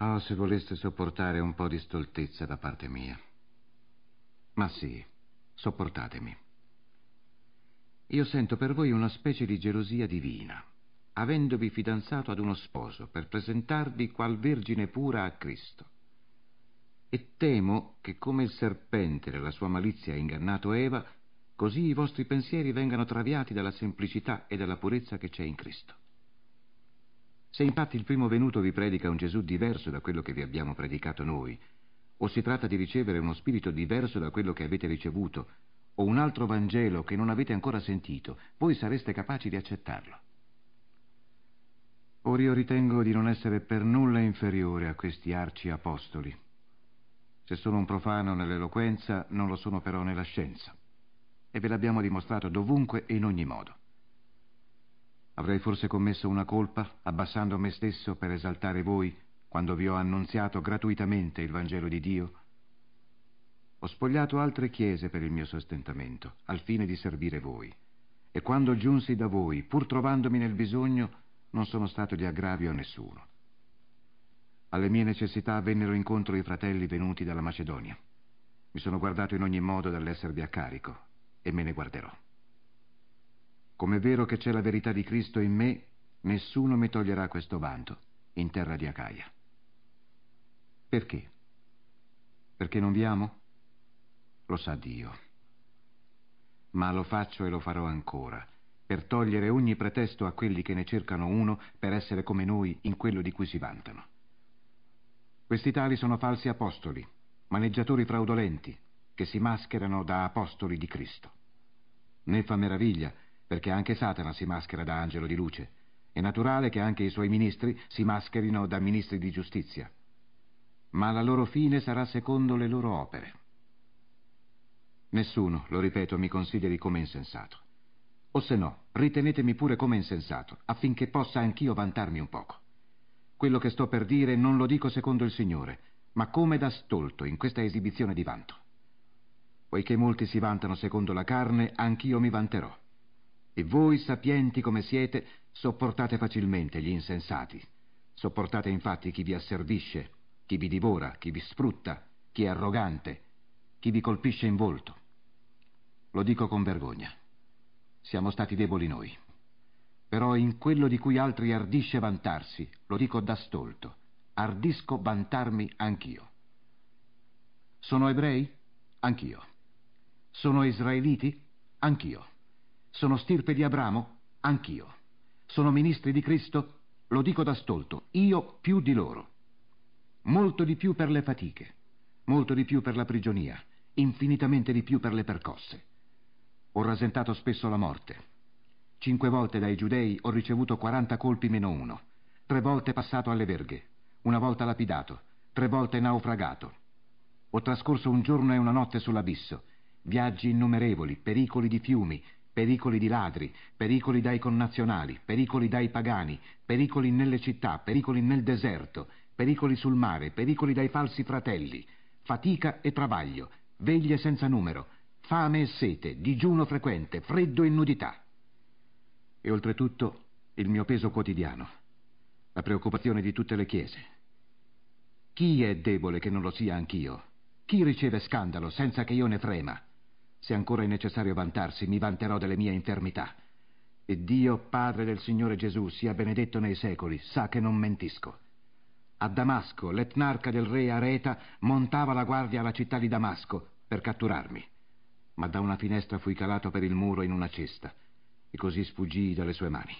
Oh, se voleste sopportare un po' di stoltezza da parte mia. Ma sì, sopportatemi. Io sento per voi una specie di gelosia divina, avendovi fidanzato ad uno sposo per presentarvi qual vergine pura a Cristo. E temo che come il serpente nella sua malizia ha ingannato Eva, così i vostri pensieri vengano traviati dalla semplicità e dalla purezza che c'è in Cristo. Se infatti il primo venuto vi predica un Gesù diverso da quello che vi abbiamo predicato noi, o si tratta di ricevere uno spirito diverso da quello che avete ricevuto, o un altro Vangelo che non avete ancora sentito, voi sareste capaci di accettarlo. Ora io ritengo di non essere per nulla inferiore a questi arci apostoli. Se sono un profano nell'eloquenza, non lo sono però nella scienza. E ve l'abbiamo dimostrato dovunque e in ogni modo. Avrei forse commesso una colpa abbassando me stesso per esaltare voi quando vi ho annunziato gratuitamente il Vangelo di Dio? Ho spogliato altre chiese per il mio sostentamento, al fine di servire voi. E quando giunsi da voi, pur trovandomi nel bisogno, non sono stato di aggravio a nessuno. Alle mie necessità vennero incontro i fratelli venuti dalla Macedonia. Mi sono guardato in ogni modo dall'esservi a carico e me ne guarderò. Come è vero che c'è la verità di Cristo in me, nessuno mi toglierà questo vanto in terra di Acaia. Perché? Perché non vi amo? Lo sa Dio. Ma lo faccio e lo farò ancora, per togliere ogni pretesto a quelli che ne cercano uno per essere come noi in quello di cui si vantano. Questi tali sono falsi apostoli, maneggiatori fraudolenti, che si mascherano da apostoli di Cristo. Ne fa meraviglia perché anche Satana si maschera da angelo di luce. È naturale che anche i suoi ministri si mascherino da ministri di giustizia. Ma la loro fine sarà secondo le loro opere. Nessuno, lo ripeto, mi consideri come insensato. O se no, ritenetemi pure come insensato, affinché possa anch'io vantarmi un poco. Quello che sto per dire non lo dico secondo il Signore, ma come da stolto in questa esibizione di vanto. Poiché molti si vantano secondo la carne, anch'io mi vanterò. E voi, sapienti come siete, sopportate facilmente gli insensati. Sopportate infatti chi vi asservisce, chi vi divora, chi vi sfrutta, chi è arrogante, chi vi colpisce in volto. Lo dico con vergogna. Siamo stati deboli noi. Però in quello di cui altri ardisce vantarsi, lo dico da stolto, ardisco vantarmi anch'io. Sono ebrei? Anch'io. Sono israeliti? Anch'io. Sono stirpe di Abramo? Anch'io. Sono ministri di Cristo? Lo dico da stolto, io più di loro. Molto di più per le fatiche, molto di più per la prigionia, infinitamente di più per le percosse. Ho rasentato spesso la morte. Cinque volte dai giudei ho ricevuto quaranta colpi meno uno, tre volte passato alle verghe, una volta lapidato, tre volte naufragato. Ho trascorso un giorno e una notte sull'abisso, viaggi innumerevoli, pericoli di fiumi, pericoli di ladri, pericoli dai connazionali, pericoli dai pagani, pericoli nelle città, pericoli nel deserto, pericoli sul mare, pericoli dai falsi fratelli, fatica e travaglio, veglie senza numero, fame e sete, digiuno frequente, freddo e nudità. E oltretutto il mio peso quotidiano, la preoccupazione di tutte le chiese. Chi è debole che non lo sia anch'io? Chi riceve scandalo senza che io ne frema? Se ancora è necessario vantarsi, mi vanterò delle mie infermità. E Dio, Padre del Signore Gesù, sia benedetto nei secoli, sa che non mentisco. A Damasco, l'etnarca del re Areta montava la guardia alla città di Damasco per catturarmi. Ma da una finestra fui calato per il muro in una cesta e così sfuggii dalle sue mani.